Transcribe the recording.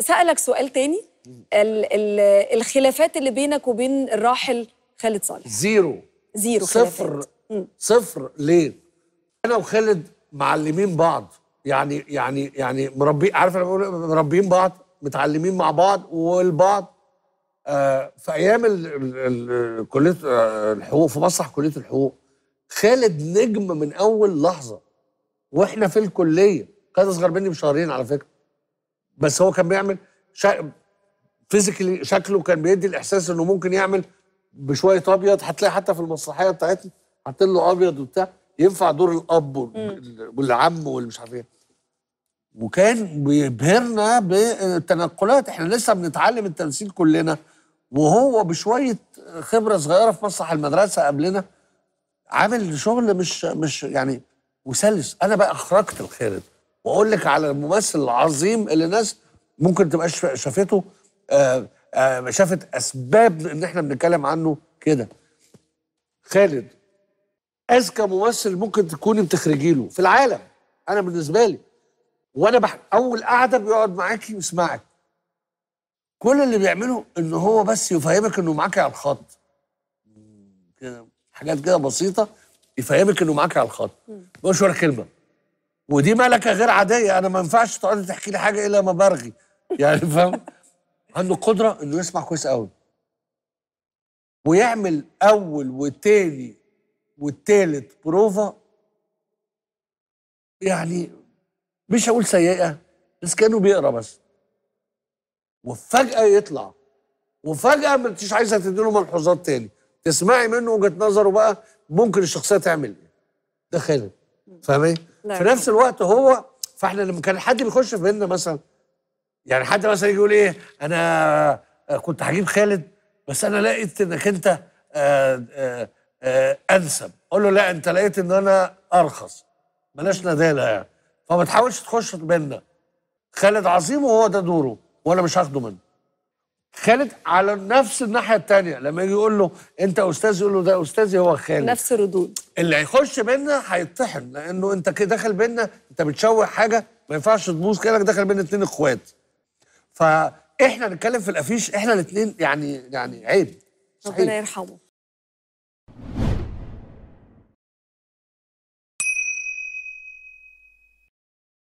سألك سؤال تاني ال ال الخلافات اللي بينك وبين الراحل خالد صالح زيرو زيرو صفر خلافات. صفر ليه؟ انا وخالد معلمين بعض يعني يعني يعني مربي عارف إيه؟ مربيين بعض متعلمين مع بعض والبعض آه في ايام كليه آه، الحقوق في مسرح كليه الحقوق خالد نجم من اول لحظه واحنا في الكليه خالد اصغر مني بشهرين على فكره بس هو كان بيعمل شا... فيزيكلي شكله كان بيدي الاحساس انه ممكن يعمل بشويه ابيض هتلاقي حتى في المسرحيه بتاعتنا حاطين له ابيض وبتاع ينفع دور الاب والعم والمش عارف ايه وكان بيبهرنا بالتنقلات احنا لسه بنتعلم التمثيل كلنا وهو بشويه خبره صغيره في مسرح المدرسه قبلنا عامل شغل مش مش يعني وسلس انا بقى اخرجت الخارج واقول لك على الممثل العظيم اللي الناس ممكن تبقاش شافته آه، آه، شافت اسباب ان احنا بنتكلم عنه كده خالد اذكى ممثل ممكن تكوني بتخرجي له في العالم انا بالنسبه لي وانا بح... اول قعده بيقعد معاكي ويسمعك كل اللي بيعمله ان هو بس يفهمك انه معاكي على الخط كده حاجات كده بسيطه يفهمك انه معاكي على الخط ما ولا كلمه ودي ملكه غير عاديه انا ما ينفعش تقعدي تحكي لي حاجه الا ما برغي يعني فاهم عنده قدره انه يسمع كويس قوي ويعمل اول والتاني والتالت بروفا يعني مش هقول سيئه بس كانه بيقرا بس وفجاه يطلع وفجاه ما انتش عايزه تديله ملحوظات تاني تسمعي منه وجهه نظره بقى ممكن الشخصيه تعمل ايه ده خالد فاهمين؟ في نفس الوقت هو فاحنا لما كان حد بيخش في بيننا مثلا يعني حد مثلا يجي يقول ايه انا كنت هجيب خالد بس انا لقيت انك انت آآ آه، آآ آه، آه، انسب اقول له لا انت لقيت ان انا ارخص بلاش ندالة يعني فما تحاولش تخش بيننا خالد عظيم وهو ده دوره وانا مش هاخده منه خالد على نفس الناحيه الثانيه لما يجي يقول له انت استاذ يقول له ده استاذي هو خالد نفس الردود اللي هيخش بينا هيتطحن لانه انت كده داخل بينا انت بتشوه حاجه ما ينفعش تبوظ كانك داخل بين اتنين اخوات فاحنا نتكلم في الافيش احنا الاثنين يعني يعني عيب ربنا يرحمه